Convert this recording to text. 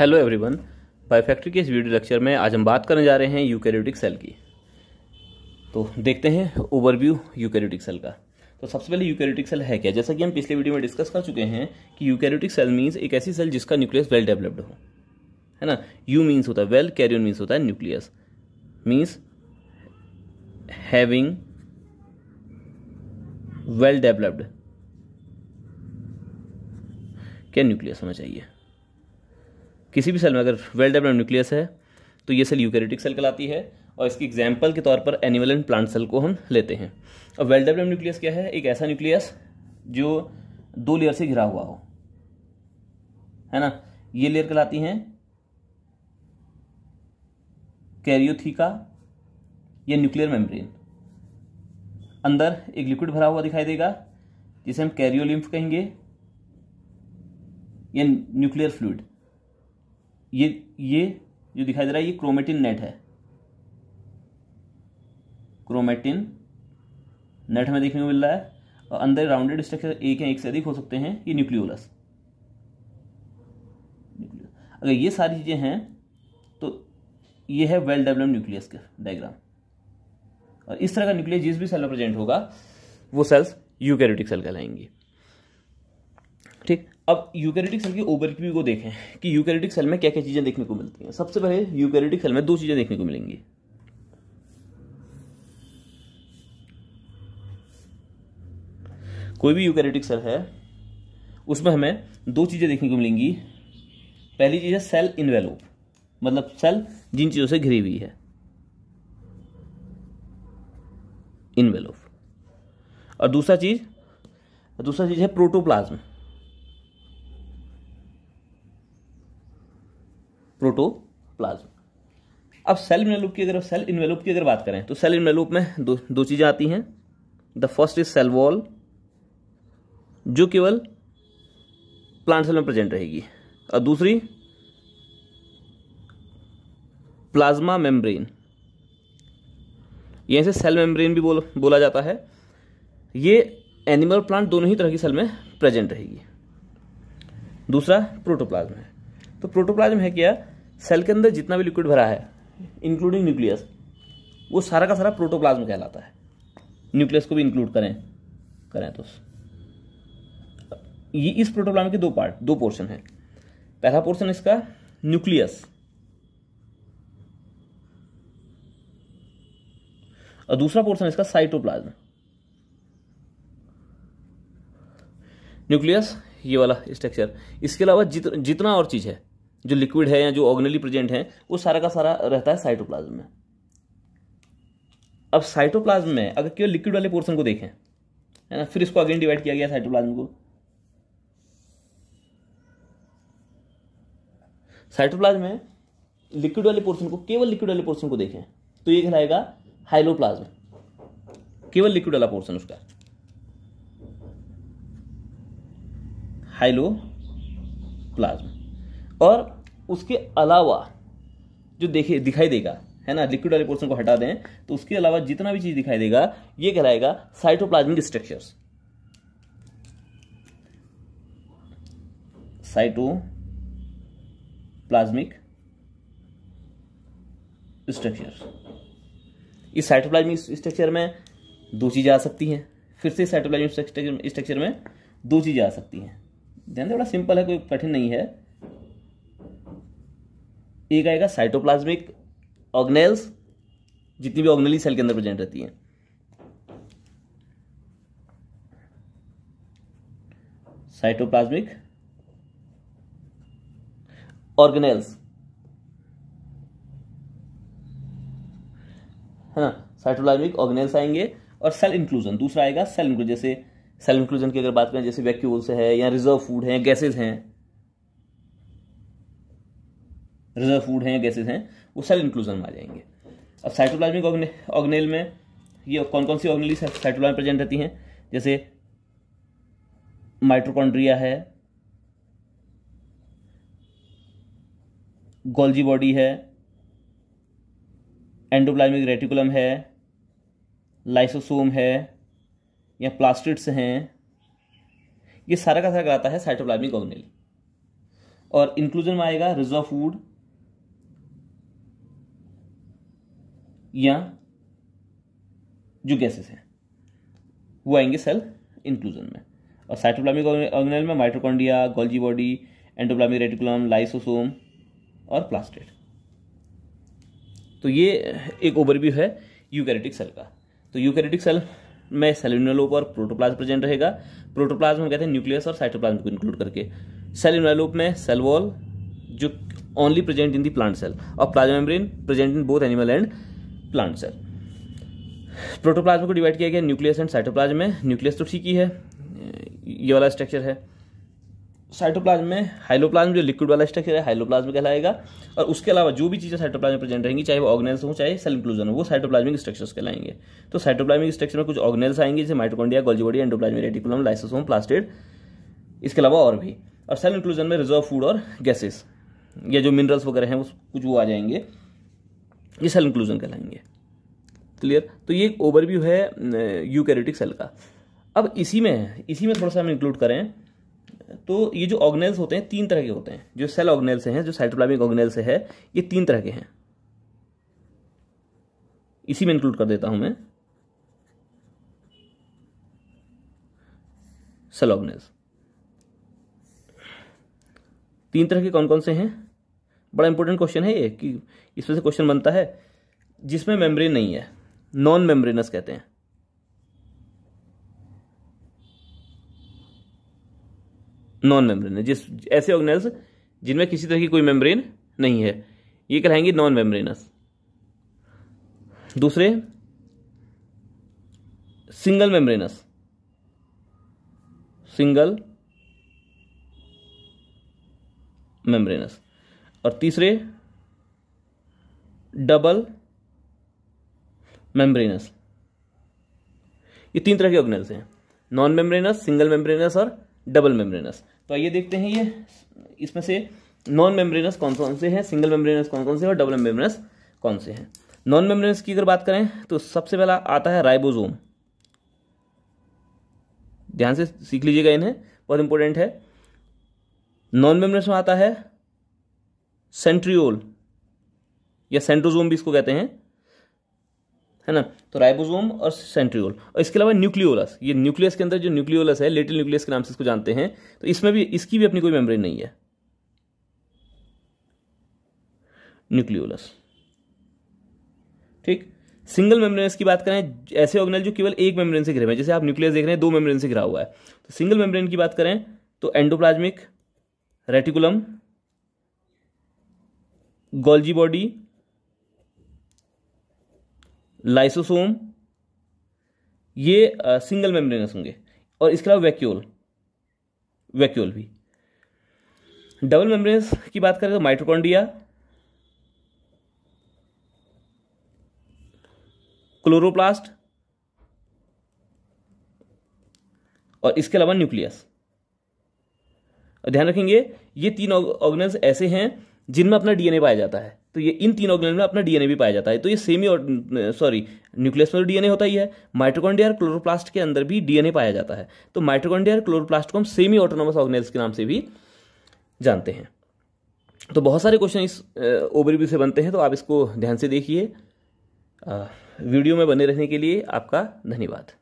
hello everyone बायोफैक्ट्री के इस video lecture में आज हम बात करने जा रहे हैं यूकैरियोटिक सेल की तो देखते हैं ओवरव्यू यूकैरियोटिक सेल का तो सबसे पहले यूकैरियोटिक सेल है क्या जैसा कि हम पिछले वीडियो में डिस्कस कर चुके हैं कि यूकैरियोटिक सेल मीन्स एक ऐसी सेल जिसका न्यूक्लियस वेल डेवलप्ड हो है ना यू मीन्स होता है वेल कैरियन मीन्स होता है nucleus means having well developed क्या न्यूक्लियस होना चाहिए किसी भी सेल में अगर वेल डेवलप न्यूक्लियस है तो ये सेल यूकेरेटिक सेल कहलाती है और इसकी एग्जाम्पल के तौर पर एनिमल एंड प्लांट सेल को हम लेते हैं और वेल डेवलप न्यूक्लियस क्या है एक ऐसा न्यूक्लियस जो दो लेयर से घिरा हुआ हो है ना ये लेयर कहलाती हैं कैरियोथीका या न्यूक्लियर मेम्ब्रेन अंदर एक लिक्विड भरा हुआ दिखाई देगा जिसे हम कैरियोलिम्फ कहेंगे या न्यूक्लियर फ्लूड ये ये जो दिखाई दे रहा है ये क्रोमेटिन नेट है क्रोमेटिन नेट हमें देखने को मिल रहा है और अंदर राउंडेड स्ट्रक्चर एक या एक से अधिक हो सकते हैं ये न्यूक्लियोलस अगर ये सारी चीज़ें हैं तो ये है वेल डेवलप्ड न्यूक्लियस का डायग्राम और इस तरह का न्यूक्लियस जिस भी सेल में प्रेजेंट होगा वो सेल्स यूकैरियोटिक सेल कहलाएंगी ठीक अब यूकैरियोटिक सेल की ओवरव्यू को देखें कि यूकैरियोटिक सेल में क्या क्या चीज़ें देखने को मिलती हैं सबसे पहले यूकैरियोटिक सेल में दो चीज़ें देखने को मिलेंगी कोई भी यूकैरियोटिक सेल है उसमें हमें दो चीज़ें देखने को मिलेंगी पहली चीज़ है सेल इनवेलोप मतलब सेल जिन चीज़ों से घिरी हुई है इनवेलोप और दूसरा चीज़ दूसरा चीज़ है प्रोटोप्लाज्म प्रोटोप्लाज्म अब सेल इन्वेलोप की अगर सेल इन्वेलोप की अगर बात करें तो सेल इन्वेलोप में दो दो चीज़ें आती हैं the first is cell wall जो केवल प्लांट सेल में प्रेजेंट रहेगी और दूसरी प्लाज्मा मेम्ब्रेन यहीं से सेल मेम्ब्रेन भी बोल बोला जाता है ये एनिमल प्लांट दोनों ही तरह की सेल में प्रेजेंट रहेगी दूसरा प्रोटोप्लाज्म है तो प्रोटोप्लाज्म है क्या सेल के अंदर जितना भी लिक्विड भरा है इंक्लूडिंग न्यूक्लियस वो सारा का सारा प्रोटोप्लाज्म कहलाता है न्यूक्लियस को भी इंक्लूड करें करें तो ये इस प्रोटोप्लाज्म के दो पार्ट दो पोर्शन है पहला पोर्शन इसका न्यूक्लियस और दूसरा पोर्शन इसका साइटोप्लाज्म न्यूक्लियस ये वाला स्ट्रक्चर इसके अलावा जित, जितना और चीज़ है जो लिक्विड है या जो ऑर्गेनली प्रेजेंट है वो सारा का सारा रहता है साइटोप्लाज्म में अब साइटोप्लाज्म में अगर केवल लिक्विड वाले पोर्सन को देखें है ना फिर इसको अगेन डिवाइड किया गया साइटोप्लाज्म को साइटोप्लाज्म में लिक्विड वाले पोर्सन को केवल लिक्विड वाले पोर्सन को देखें तो ये कहलाएगा हाइलोप्लाज्म केवल लिक्विड वाला पोर्सन उसका हाइलो प्लाज्मा और उसके अलावा जो देखे दिखाई देगा है ना लिक्विड वाले पोर्सन को हटा दें तो उसके अलावा जितना भी चीज दिखाई देगा ये कहलाएगा cytoplasmic structures cytoplasmic structure इस साइटोप्लाज्मिक स्ट्रक्चर में दो चीज़ें आ सकती हैं फिर से साइटोप्लाज्मिक स्ट्रक्चर में दो चीज़ें आ सकती हैं ध्यान बड़ा सिंपल है कोई कठिन नहीं है एक आएगा साइटोप्लाज्मिक ऑग्नेल्स जितनी भी ऑर्गेनली सेल के अंदर प्रेजेंट रहती हैं साइटोप्लाज्मिक ऑर्गेनेल्स है ना साइटोप्लाज्मिक ऑर्गेनेल्स आएंगे और सेल इंक्लूजन दूसरा आएगा सेल इंक्लूजन जैसे सेल इंक्लूजन की अगर बात करें जैसे वैक्यूल्स है या रिजर्व फूड है गैसेज हैं रिजर्व फूड हैं गैसेज हैं वो सेल इंक्लूजन में आ जाएंगे अब साइटोप्लाज्मिक ऑर्गेनेल में ये कौन कौन सी ऑर्गेनेल साइटोप्लाज्म प्रेजेंट रहती हैं जैसे माइट्रोकॉन्ड्रिया है गोल्जी बॉडी है एंडोप्लाज्मिक रेटिकुलम है लाइसोसोम है या प्लास्टिड्स हैं ये सारा का सारा आता है साइटोप्लाज्मिक ऑर्गेनेल और इंक्लूजन में आएगा रिजर्व फूड या जो गैसेस हैं वो आएंगे सेल इंक्लूजन में और साइटोप्लामिक ऑर्गेनल में mitochondria Golgi body endoplasmic reticulum lysosome और प्लास्टिड तो ये एक ओवरव्यू है यूकैरियोटिक सेल का तो यूकैरियोटिक सेल में सेलिनोलोप और प्रोटोप्लाज्म प्रेजेंट रहेगा प्रोटोप्लाज्म हम कहते हैं न्यूक्लियस और साइटोप्लाज्म को इंक्लूड करके सेलिनोलोप में सेल वॉल जो only present in the plant cell और plasma membrane present in both animal and plant cell protoplasm को डिवाइड किया गया न्यूक्लियस एंड साइटोप्लाज्म में न्यूक्लियस तो ठीक ही है ये वाला स्ट्रक्चर है साइटोप्लाज्म में हाइलोप्लाज्म जो लिक्विड वाला स्ट्रक्चर है हाइलोप्लाज्म कहलाएगा और उसके अलावा जो भी चीज़ें साइटोप्लाज्म में प्रेजेंट रहेंगी चाहे वो ऑर्गेनल्स हो चाहे सेल इंक्लूजन हो वो साइटोप्लाज्मिक स्ट्रक्चर्स कहलाएंगे तो साइटोप्लाज्मिक स्ट्रक्चर में कुछ ऑर्गेनल्स आएंगे जैसे mitochondria Golgi body endoplasmic reticulum lysosome plastid इसके अलावा और भी और सेल इंक्लूजन में रिजर्व फूड और गैसेस या जो मिनरल्स वगैरह हैं वो कुछ वो आ जाएंगे ये सेल इंक्लूजन कहलाएंगे क्लियर तो ये एक ओवरव्यू है यूकैरियोटिक सेल का अब इसी में इसी में थोड़ा सा हम इंक्लूड करें तो ये जो ऑर्गेनेल्स होते हैं तीन तरह के होते हैं जो सेल ऑर्गेनेल्स हैं जो साइटोप्लाज्मिक ऑर्गेनेल्स है ये तीन तरह के हैं इसी में इंक्लूड कर देता हूं मैं सेल ऑर्गेनेल्स तीन तरह के कौन कौन से हैं बड़ा इंपॉर्टेंट क्वेश्चन है ये कि इसमें से क्वेश्चन बनता है जिसमें मेम्ब्रेन नहीं है नॉन मेम्ब्रेनस कहते हैं नॉन मेम्ब्रेन जिस ऐसे ऑर्गेनाइज जिनमें किसी तरह की कोई मेम्ब्रेन नहीं है ये कहेंगे नॉन मेम्ब्रेनस दूसरे सिंगल मेम्ब्रेनस सिंगल मेम्ब्रेनस और तीसरे डबल मेम्ब्रेनस ये तीन तरह के ऑर्गेनल्स हैं नॉन मेम्ब्रेनस सिंगल मेम्ब्रेनस और डबल मेम्ब्रेनस तो आइए देखते हैं ये इसमें से नॉन मेम्ब्रेनस कौन कौन से हैं सिंगल मेम्ब्रेनस कौन कौन से और डबल मेम्ब्रेनस कौन से हैं नॉन मेम्ब्रेनस की अगर बात करें तो सबसे पहला आता है राइबोसोम ध्यान से सीख लीजिएगा इन्हें बहुत इंपॉर्टेंट है नॉन मेम्ब्रेनस में आता है सेंट्रियोल या सेंट्रोजोम भी इसको कहते हैं है ना तो राइबोसोम और सेंट्रियोल और इसके अलावा न्यूक्लियोलस ये न्यूक्लियस के अंदर जो न्यूक्लियोलस है लिटिल न्यूक्लियस के नाम से इसको जानते हैं तो इसमें भी इसकी भी अपनी कोई मेम्ब्रेन नहीं है न्यूक्लियोलस ठीक सिंगल मेम्ब्रेन्स की बात करें ऐसे ऑर्गेनल जो केवल एक मेम्ब्रेन से घिरे हुए हैं जैसे आप न्यूक्लियस देख रहे हैं दो मेम्ब्रेन से घिरा हुआ है तो सिंगल मेम्ब्रेन की बात करें तो endoplasmic reticulum Golgi body lysosome ये सिंगल मेम्ब्रेनस होंगे और इसके अलावा वैक्यूल वैक्यूल भी डबल मेम्ब्रेनस की बात करें तो माइट्रोकॉन्डिया क्लोरोप्लास्ट और इसके अलावा न्यूक्लियस और ध्यान रखेंगे ये तीन ऑर्गेनल्स ऐसे हैं जिनमें अपना डीएनए पाया जाता है तो ये इन तीनों ग्लैंड में अपना डीएनए भी पाया जाता है तो ये सेमी सॉरी न्यूक्लियस में डीएनए तो होता ही है माइट्रोकॉन्डियर क्लोरोप्लास्ट के अंदर भी डीएनए पाया जाता है तो माइट्रोकॉन्डियर क्लोरोप्लास्ट को हम सेमी ऑटोनोमस ऑर्गेनाइज के नाम से भी जानते हैं तो बहुत सारे क्वेश्चन इस ओवरव्यू से बनते हैं तो आप इसको ध्यान से देखिए वीडियो में बने रहने के लिए आपका धन्यवाद